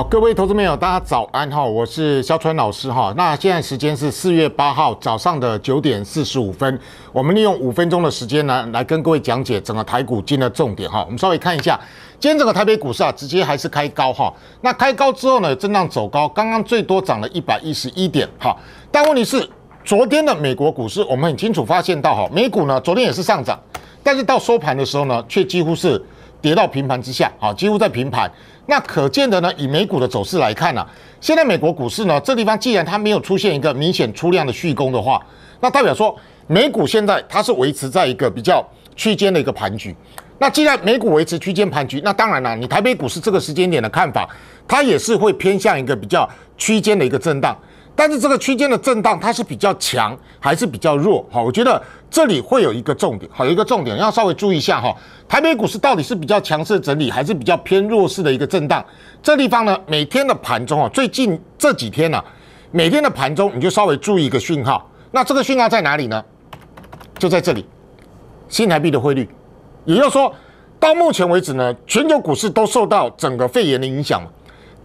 好，各位投资朋友，大家早安哈，我是肖川老师哈。那现在时间是四月八号早上的九点四十五分，我们利用五分钟的时间呢，来跟各位讲解整个台股今的重点哈。我们稍微看一下，今天整个台北股市啊，直接还是开高哈。那开高之后呢，震荡走高，刚刚最多涨了一百一十一点哈。但问题是，昨天的美国股市，我们很清楚发现到哈，美股呢昨天也是上涨，但是到收盘的时候呢，却几乎是。跌到平盘之下，好，几乎在平盘。那可见的呢，以美股的走势来看呢，现在美国股市呢，这地方既然它没有出现一个明显出量的蓄攻的话，那代表说美股现在它是维持在一个比较区间的一个盘局。那既然美股维持区间盘局，那当然啦，你台北股市这个时间点的看法，它也是会偏向一个比较区间的一个震荡。但是这个区间的震荡，它是比较强还是比较弱？哈，我觉得这里会有一个重点，好，一个重点要稍微注意一下哈。台北股市到底是比较强势整理，还是比较偏弱势的一个震荡？这地方呢，每天的盘中啊，最近这几天呢，每天的盘中你就稍微注意一个讯号。那这个讯号在哪里呢？就在这里，新台币的汇率。也就是说，到目前为止呢，全球股市都受到整个肺炎的影响。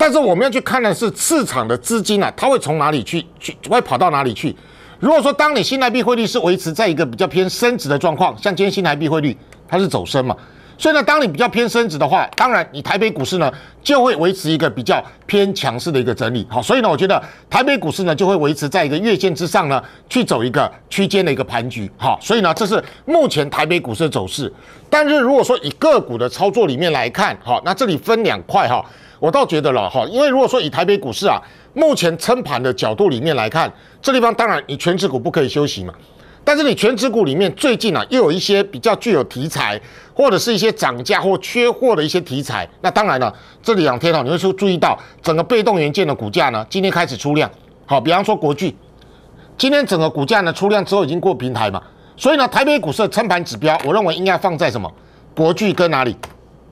但是我们要去看的是市场的资金啊，它会从哪里去？去会跑到哪里去？如果说当你新台币汇率是维持在一个比较偏升值的状况，像今天新台币汇率它是走升嘛，所以呢，当你比较偏升值的话，当然你台北股市呢就会维持一个比较偏强势的一个整理。好，所以呢，我觉得台北股市呢就会维持在一个月线之上呢去走一个区间的一个盘局。好，所以呢，这是目前台北股市的走势。但是如果说以个股的操作里面来看，好，那这里分两块哈。我倒觉得了哈，因为如果说以台北股市啊，目前撑盘的角度里面来看，这地方当然你全职股不可以休息嘛，但是你全职股里面最近啊，又有一些比较具有题材，或者是一些涨价或缺货的一些题材。那当然了，这两天啊，你会注注意到整个被动元件的股价呢，今天开始出量，好，比方说国巨，今天整个股价呢出量之后已经过平台嘛，所以呢，台北股市的撑盘指标，我认为应该放在什么？国巨跟哪里？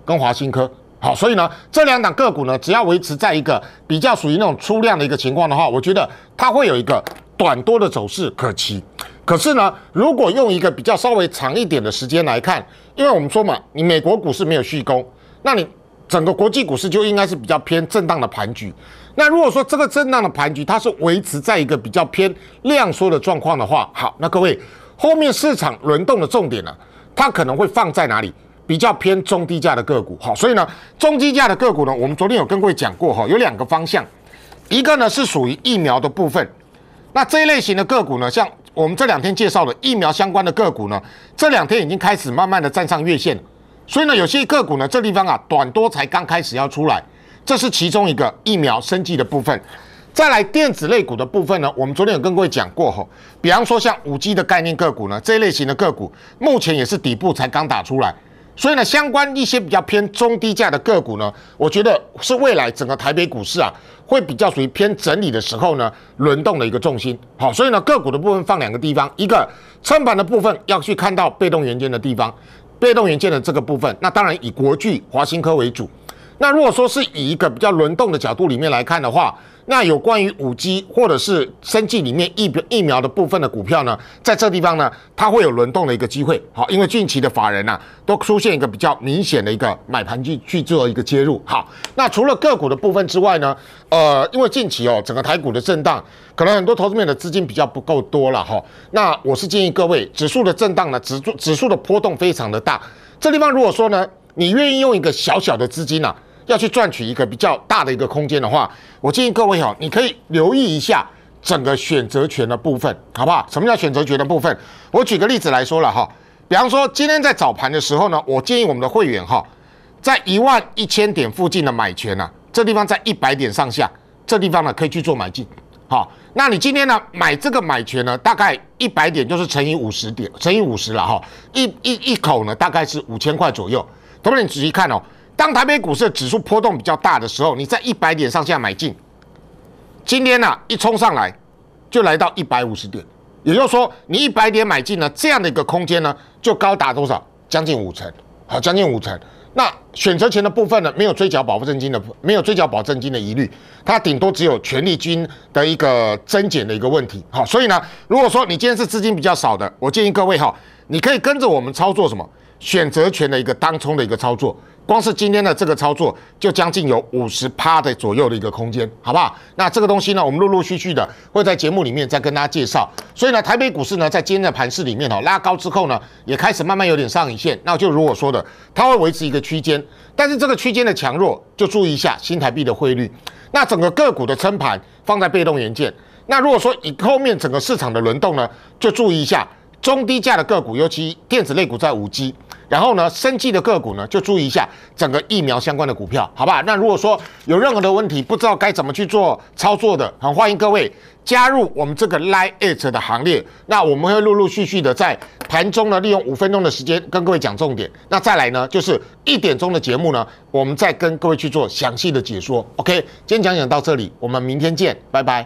跟华新科。好，所以呢，这两档个股呢，只要维持在一个比较属于那种出量的一个情况的话，我觉得它会有一个短多的走势可期。可是呢，如果用一个比较稍微长一点的时间来看，因为我们说嘛，你美国股市没有续攻，那你整个国际股市就应该是比较偏震荡的盘局。那如果说这个震荡的盘局它是维持在一个比较偏量缩的状况的话，好，那各位后面市场轮动的重点呢，它可能会放在哪里？比较偏中低价的个股，好，所以呢，中低价的个股呢，我们昨天有跟各位讲过哈，有两个方向，一个呢是属于疫苗的部分，那这一类型的个股呢，像我们这两天介绍的疫苗相关的个股呢，这两天已经开始慢慢的站上月线所以呢，有些个股呢，这地方啊，短多才刚开始要出来，这是其中一个疫苗升级的部分，再来电子类股的部分呢，我们昨天有跟各位讲过哈，比方说像五 G 的概念个股呢，这一类型的个股目前也是底部才刚打出来。所以呢，相关一些比较偏中低价的个股呢，我觉得是未来整个台北股市啊，会比较属于偏整理的时候呢，轮动的一个重心。好，所以呢，个股的部分放两个地方，一个撑板的部分要去看到被动元件的地方，被动元件的这个部分，那当然以国巨、华新科为主。那如果说是以一个比较轮动的角度里面来看的话，那有关于五 G 或者是生技里面疫疫苗的部分的股票呢，在这地方呢，它会有轮动的一个机会。好，因为近期的法人呐，都出现一个比较明显的一个买盘去去做一个介入。好，那除了个股的部分之外呢，呃，因为近期哦，整个台股的震荡，可能很多投资面的资金比较不够多了哈。那我是建议各位，指数的震荡呢，指数指数的波动非常的大。这地方如果说呢，你愿意用一个小小的资金呢？要去赚取一个比较大的一个空间的话，我建议各位哈，你可以留意一下整个选择权的部分，好不好？什么叫选择权的部分？我举个例子来说了哈，比方说今天在早盘的时候呢，我建议我们的会员哈，在一万一千点附近的买权啊，这地方在一百点上下，这地方呢可以去做买进，好，那你今天呢买这个买权呢，大概一百点就是乘以五十点，乘以五十了哈，一一一口呢大概是五千块左右。同学们，仔细看哦。当台北股市的指数波动比较大的时候，你在一百点上下买进，今天呢一冲上来就来到一百五十点，也就是说你一百点买进呢这样的一个空间呢就高达多少？将近五成，好，将近五成。那选择权的部分呢，没有追缴保证金的，没有追缴保证金的疑虑，它顶多只有权利金的一个增减的一个问题。好，所以呢，如果说你今天是资金比较少的，我建议各位哈，你可以跟着我们操作什么选择权的一个当冲的一个操作。光是今天的这个操作，就将近有五十趴的左右的一个空间，好不好？那这个东西呢，我们陆陆续续的会在节目里面再跟大家介绍。所以呢，台北股市呢，在今天的盘市里面哈，拉高之后呢，也开始慢慢有点上影线。那就如我说的，它会维持一个区间，但是这个区间的强弱就注意一下新台币的汇率。那整个个股的撑盘放在被动元件。那如果说以后面整个市场的轮动呢，就注意一下中低价的个股，尤其电子类股在五 G。然后呢，生技的个股呢，就注意一下整个疫苗相关的股票，好吧？那如果说有任何的问题，不知道该怎么去做操作的，很欢迎各位加入我们这个 Live It 的行列。那我们会陆陆续续的在盘中呢，利用五分钟的时间跟各位讲重点。那再来呢，就是一点钟的节目呢，我们再跟各位去做详细的解说。OK，今天讲讲到这里，我们明天见，拜拜。